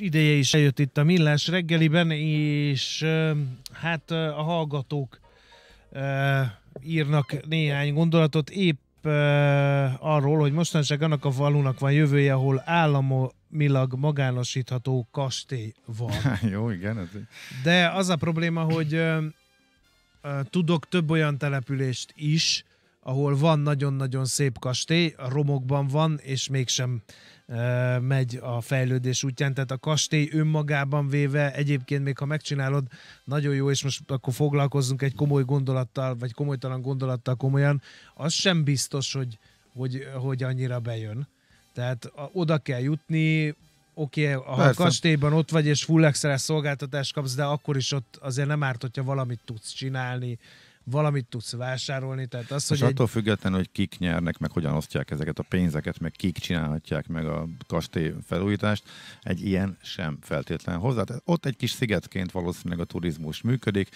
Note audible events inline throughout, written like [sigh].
ideje is eljött itt a Millás reggeliben, és hát a hallgatók írnak néhány gondolatot épp arról, hogy mostanság annak a falunak van jövője, ahol államilag magánosítható kastély van. [laughs] Jó, igen. Ez... De az a probléma, hogy tudok több olyan települést is, ahol van nagyon-nagyon szép kastély, a romokban van, és mégsem e, megy a fejlődés útján. Tehát a kastély önmagában véve egyébként még ha megcsinálod, nagyon jó, és most akkor foglalkozzunk egy komoly gondolattal, vagy komolytalan gondolattal komolyan, az sem biztos, hogy, hogy, hogy annyira bejön. Tehát a, oda kell jutni, oké, okay, ha a kastélyban ott vagy, és full excel szolgáltatást kapsz, de akkor is ott azért nem árt, hogyha valamit tudsz csinálni, valamit tudsz vásárolni. Tehát az, hogy És egy... függetlenül, hogy kik nyernek, meg hogyan osztják ezeket a pénzeket, meg kik csinálhatják meg a kastély felújítást, egy ilyen sem feltétlen hozzá. Tehát ott egy kis szigetként valószínűleg a turizmus működik,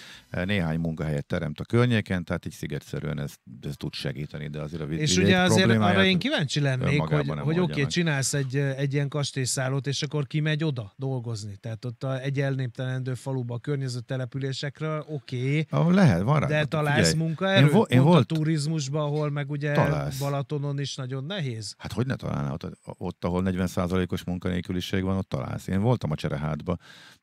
néhány munkahelyet teremt a környéken, tehát így szigetszerűen ez, ez tud segíteni, de azért a vid- És ugye azért arra én kíváncsi lennék, hogy, hogy oké, okay, csinálsz egy, egy ilyen kastélyszállót, és akkor kimegy oda dolgozni. Tehát ott a, egy elnéptelendő faluba, a környező településekről, oké. Okay, lehet, van rá. De hát találsz Figyelj, munkaerőt? Én, vo- én volt a turizmusban, ahol meg ugye találsz. Balatonon is nagyon nehéz. Hát hogy ne találnál? Ott, ott ahol 40%-os munkanélküliség van, ott találsz. Én voltam a Cserehátba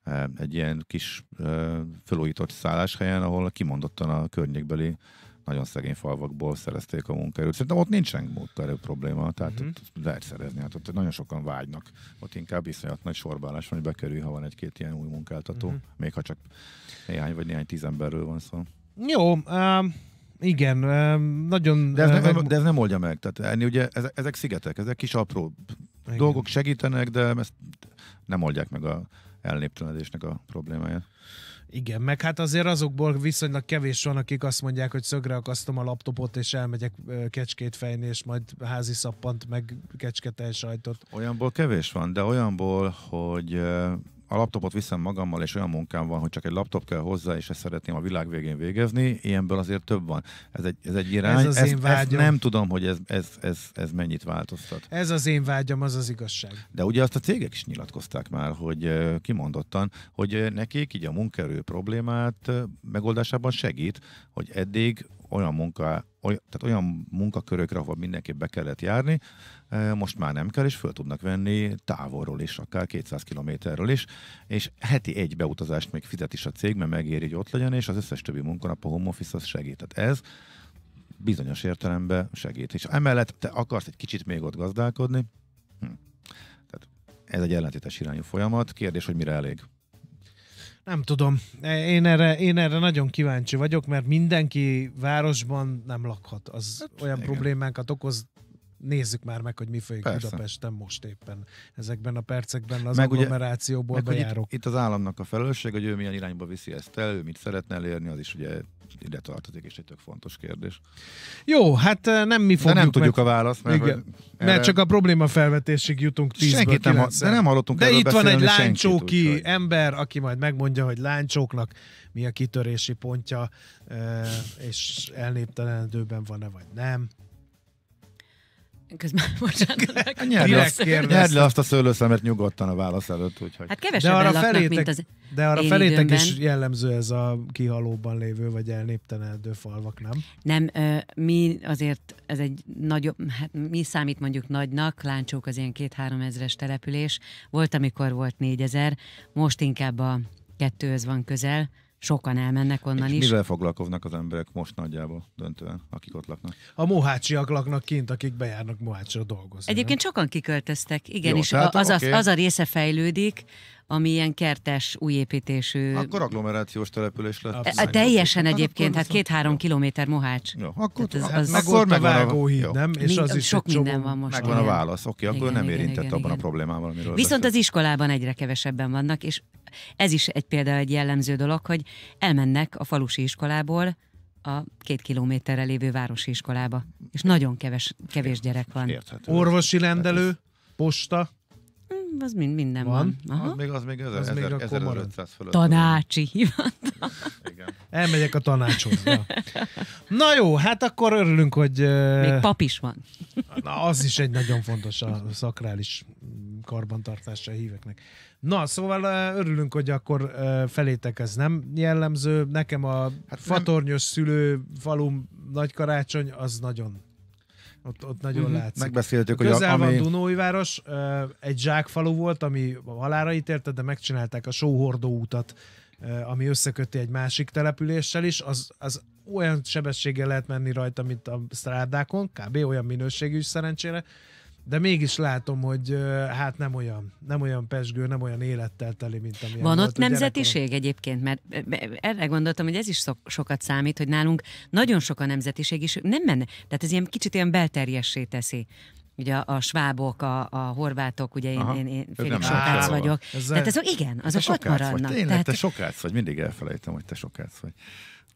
eh, egy ilyen kis eh, felújított szálláshelyen, ahol kimondottan a környékbeli nagyon szegény falvakból szerezték a munkaerőt. Szerintem ott nincsen munkaerő probléma, tehát uh-huh. ott lehet szerezni. Hát ott nagyon sokan vágynak. Ott inkább iszonyat nagy sorbálás van, hogy bekerül, ha van egy-két ilyen új munkáltató, uh-huh. még ha csak néhány vagy néhány tíz emberről van szó. Jó, um, igen, um, nagyon... De ez, uh, nem, de ez nem oldja meg, tehát enni ugye ezek, ezek szigetek, ezek kis apró igen. dolgok segítenek, de ezt nem oldják meg a elnéptelenedésnek a problémáját. Igen, meg hát azért azokból viszonylag kevés van, akik azt mondják, hogy szögre akasztom a laptopot, és elmegyek kecskét fejni, és majd házi szappant, meg kecsketej sajtot. Olyanból kevés van, de olyanból, hogy a laptopot viszem magammal, és olyan munkám van, hogy csak egy laptop kell hozzá, és ezt szeretném a világ végén végezni, ilyenből azért több van. Ez egy, ez egy irány, ez az ezt, én vágyom. ezt nem tudom, hogy ez, ez, ez, ez mennyit változtat. Ez az én vágyam, az az igazság. De ugye azt a cégek is nyilatkozták már, hogy kimondottan, hogy nekik így a munkerő problémát megoldásában segít, hogy eddig olyan munka olyan, tehát olyan munkakörökre, ahol mindenképp be kellett járni, e, most már nem kell, és föl tudnak venni távolról is, akár 200 kilométerről is, és heti egy beutazást még fizet is a cég, mert megéri, hogy ott legyen, és az összes többi munkanap a home office az segít. Tehát ez bizonyos értelemben segít. És emellett te akarsz egy kicsit még ott gazdálkodni, hm. tehát ez egy ellentétes irányú folyamat. Kérdés, hogy mire elég? Nem tudom. Én erre, én erre nagyon kíváncsi vagyok, mert mindenki városban nem lakhat. Az hát, olyan igen. problémákat okoz nézzük már meg, hogy mi folyik Persze. Budapesten most éppen ezekben a percekben az meg agglomerációból ugye, meg bejárok. Itt, itt az államnak a felelősség, hogy ő milyen irányba viszi ezt el, ő mit szeretne elérni, az is ugye ide tartozik, és egy tök fontos kérdés. Jó, hát eh, nem mi fogjuk De nem tudjuk meg... a választ, mert, Igen. Erre... mert csak a probléma felvetésig jutunk 10 Senkit nem, de nem hallottunk De itt van egy láncsóki úgy, ember, aki majd megmondja, hogy láncsóknak mi a kitörési pontja, eh, és elnéptelenedőben van-e vagy nem. Közben, [laughs] bocsánat. Nyerd le, azt, nyerd le azt a szőlőszemet nyugodtan a válasz előtt. Úgyhogy. Hát kevesebben de arra laknak, felétek, mint az De arra felétek időmben. is jellemző ez a kihalóban lévő, vagy elnéptelenedő falvak, nem? Nem, mi azért, ez egy nagyobb, hát mi számít mondjuk nagynak, Láncsók az ilyen két-három ezres település. Volt, amikor volt négyezer, most inkább a kettőhöz van közel, Sokan elmennek onnan és is. mivel foglalkoznak az emberek most nagyjából döntően, akik ott laknak? A mohácsiak laknak kint, akik bejárnak mohácsra dolgozni. Egyébként nem? sokan kiköltöztek, igen, Jó, és tehát, az, okay. az a része fejlődik, ami ilyen kertes, újépítésű... Akkor agglomerációs település lett. A, e, e, teljesen hát egyébként, hát két-három kilométer Mohács. Jó, akkor, az, az, hát az, meg akkor megvan a vágóhíd, nem? És az is sok minden van most. Megvan a válasz, oké, okay, igen, akkor nem igen, érintett igen, abban igen. a problémával, amiről Viszont beszél. az iskolában egyre kevesebben vannak, és ez is egy például egy jellemző dolog, hogy elmennek a falusi iskolából a két kilométerre lévő városi iskolába. És nagyon keves, kevés gyerek van. Érthető. Orvosi rendelő, posta, mm, az mind, minden van. van. Aha. Az még, az még, ezer, az ezer, még 1500 fölött. Tanácsi hivatal. Elmegyek a tanácsozba. Na jó, hát akkor örülünk, hogy... Még pap is van. Na, az is egy nagyon fontos a szakrális karbantartásra híveknek. Na, szóval örülünk, hogy akkor felétek ez nem jellemző. Nekem a hát fatornyos nem... szülő falum nagy karácsony, az nagyon ott, ott nagyon uh-huh. látszik. Megbeszéltük, Közel hogy a, ami... van város, egy zsákfalu volt, ami halára ítélte, de megcsinálták a sóhordó utat, ami összeköti egy másik településsel is, az, az olyan sebességgel lehet menni rajta, mint a strádákon, kb. olyan minőségű is szerencsére, de mégis látom, hogy hát nem olyan, nem olyan pesgő, nem olyan élettel teli, mint amilyen Van ott nemzetiség egyébként, mert erre gondoltam, hogy ez is so- sokat számít, hogy nálunk nagyon sok a nemzetiség, és nem menne, tehát ez ilyen kicsit ilyen belterjessé teszi ugye a, a svábok, a, a horvátok, ugye én, én, én félig sokács vagyok. Ez Tehát azok igen, azok ott maradnak. Tényleg, Tehát... te sokács vagy, mindig elfelejtem, hogy te sokács vagy.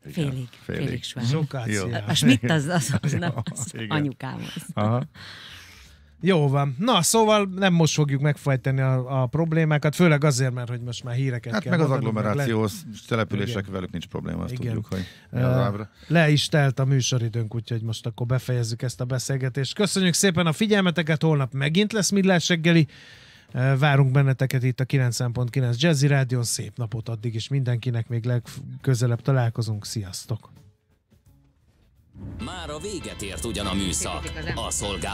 Igen, félig, félig, félig sváb. A, a Schmidt az, az, [laughs] az, az, az anyukám az. Aha. Jó van. Na, szóval nem most fogjuk megfejteni a, a problémákat, főleg azért, mert hogy most már híreket hát kell meg az agglomerációs le... települések Igen. velük nincs probléma, azt Igen. tudjuk, hogy uh, Le is telt a műsoridőnk, úgyhogy most akkor befejezzük ezt a beszélgetést. Köszönjük szépen a figyelmeteket, holnap megint lesz Millás reggeli. Várunk benneteket itt a 9.9 Jazzy Rádió. Szép napot addig is mindenkinek, még legközelebb találkozunk. Sziasztok! Már a véget ért ugyan a műszak. A szolgálat